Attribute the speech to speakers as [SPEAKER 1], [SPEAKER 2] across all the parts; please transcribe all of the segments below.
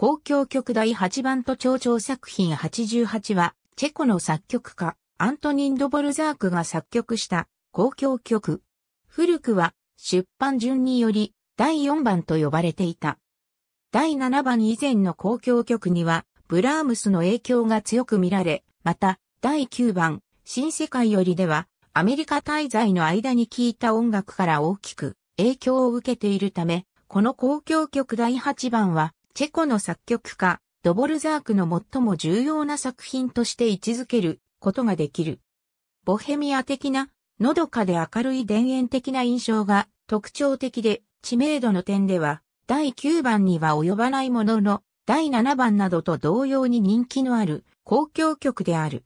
[SPEAKER 1] 公共曲第8番と長調作品88は、チェコの作曲家、アントニン・ドボルザークが作曲した公共曲。古くは出版順により第4番と呼ばれていた。第7番以前の公共曲には、ブラームスの影響が強く見られ、また、第9番、新世界よりでは、アメリカ滞在の間に聴いた音楽から大きく影響を受けているため、この公共曲第8番は、チェコの作曲家、ドボルザークの最も重要な作品として位置づけることができる。ボヘミア的な、のどかで明るい田園的な印象が特徴的で、知名度の点では、第9番には及ばないものの、第7番などと同様に人気のある公共曲である。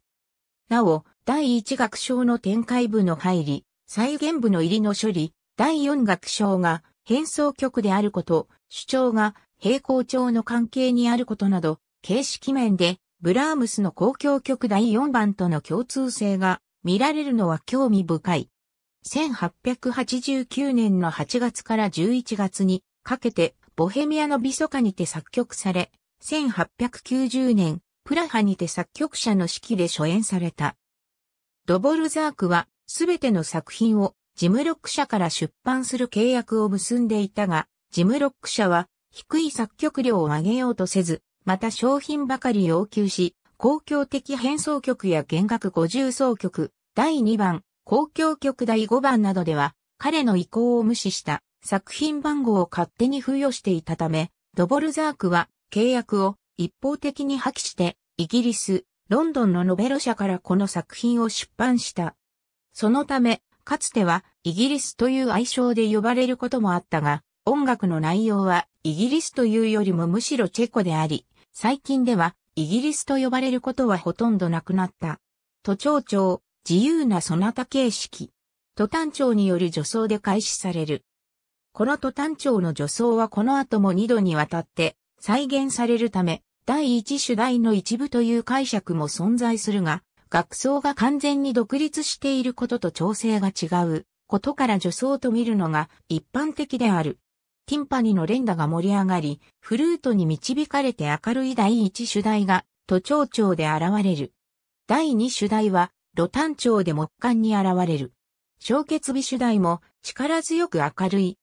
[SPEAKER 1] なお、第1楽章の展開部の入り、再現部の入りの処理、第4楽章が変奏曲であること、主張が平行調の関係にあることなど、形式面で、ブラームスの公共曲第4番との共通性が見られるのは興味深い。1889年の8月から11月にかけて、ボヘミアのビソカにて作曲され、1890年、プラハにて作曲者の指揮で初演された。ドボルザークは、すべての作品を、ジムロック社から出版する契約を結んでいたが、ジムロック社は、低い作曲量を上げようとせず、また商品ばかり要求し、公共的変奏曲や弦楽五重奏曲、第2番、公共曲第5番などでは、彼の意向を無視した作品番号を勝手に付与していたため、ドボルザークは契約を一方的に破棄して、イギリス、ロンドンのノベロ社からこの作品を出版した。そのため、かつてはイギリスという愛称で呼ばれることもあったが、音楽の内容はイギリスというよりもむしろチェコであり、最近ではイギリスと呼ばれることはほとんどなくなった。都庁長、自由なそなた形式。都単調による助走で開始される。この都単調の助走はこの後も2度にわたって再現されるため、第一主題の一部という解釈も存在するが、学奏が完全に独立していることと調整が違うことから助走と見るのが一般的である。ティンパニの連打が盛り上がり、フルートに導かれて明るい第一主題が都庁長で現れる。第二主題は、露丹町で木管に現れる。小結美主題も力強く明るい。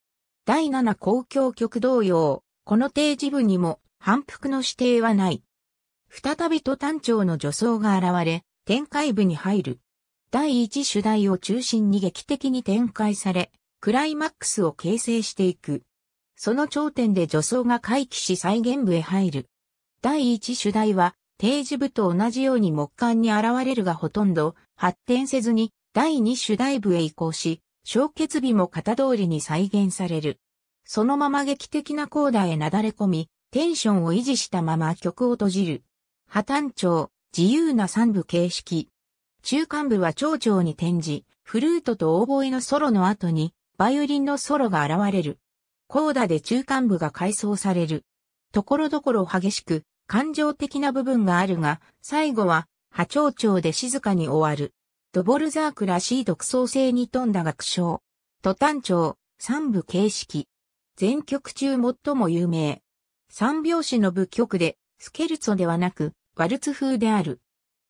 [SPEAKER 1] 第七公共曲同様、この定時部にも反復の指定はない。再び都丹町の助走が現れ、展開部に入る。第一主題を中心に劇的に展開され、クライマックスを形成していく。その頂点で助走が回帰し再現部へ入る。第一主題は、定時部と同じように木管に現れるがほとんど発展せずに、第二主題部へ移行し、小結日も型通りに再現される。そのまま劇的なコーダーへなだれ込み、テンションを維持したまま曲を閉じる。破綻調、自由な三部形式。中間部は長調に転じ、フルートとオーボエのソロの後に、バイオリンのソロが現れる。高打で中間部が改装される。ところどころ激しく、感情的な部分があるが、最後は、波長長で静かに終わる。ドボルザークらしい独創性に富んだ楽章。途端長、三部形式。全曲中最も有名。三拍子の部曲で、スケルツォではなく、ワルツ風である。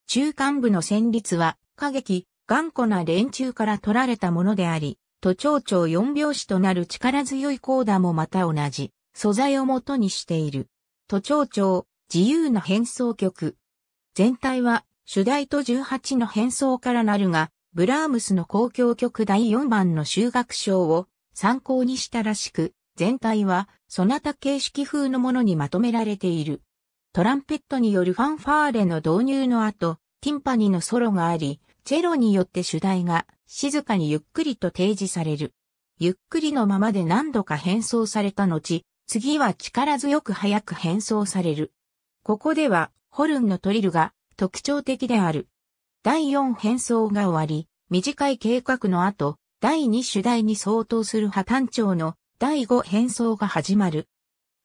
[SPEAKER 1] 中間部の旋律は、過激、頑固な連中から取られたものであり、都庁長4拍子となる力強いコーダもまた同じ素材を元にしている。都庁長、自由な変奏曲。全体は主題と18の変奏からなるが、ブラームスの公共曲第4番の修学章を参考にしたらしく、全体はそなた形式風のものにまとめられている。トランペットによるファンファーレの導入の後、ティンパニのソロがあり、チェロによって主題が静かにゆっくりと提示される。ゆっくりのままで何度か変装された後、次は力強く早く変装される。ここでは、ホルンのトリルが特徴的である。第4変装が終わり、短い計画の後、第2主題に相当する破綻長の第5変装が始まる。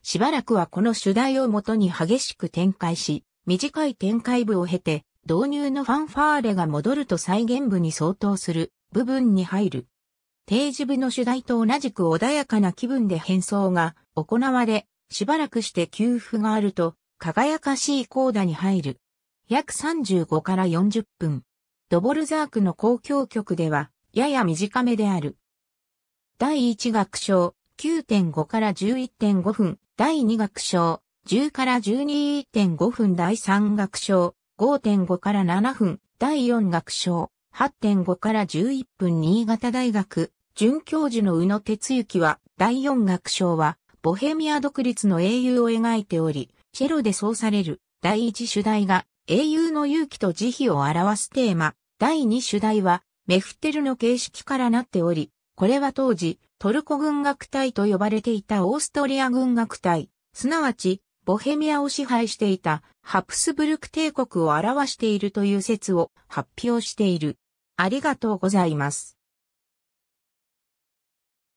[SPEAKER 1] しばらくはこの主題をもとに激しく展開し、短い展開部を経て、導入のファンファーレが戻ると再現部に相当する部分に入る。定時部の主題と同じく穏やかな気分で変装が行われ、しばらくして給付があると、輝かしいコーダに入る。約35から40分。ドボルザークの公共曲では、やや短めである。第1楽章、9.5から11.5分。第2楽章、10から12.5分。第3楽章、5.5から7分、第4学章、8.5から11分新潟大学、准教授の宇野哲之は、第4学章は、ボヘミア独立の英雄を描いており、チェロでそうされる、第1主題が、英雄の勇気と慈悲を表すテーマ、第2主題は、メフテルの形式からなっており、これは当時、トルコ軍楽隊と呼ばれていたオーストリア軍楽隊、すなわち、ボヘミアを支配していたハプスブルク帝国を表しているという説を発表している。ありがとうございます。